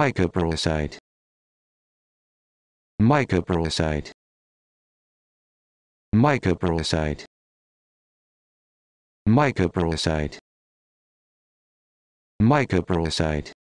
Mycoparasite. Mycoparasite. Mycoparasite. Mycoparasite. Mycoparasite.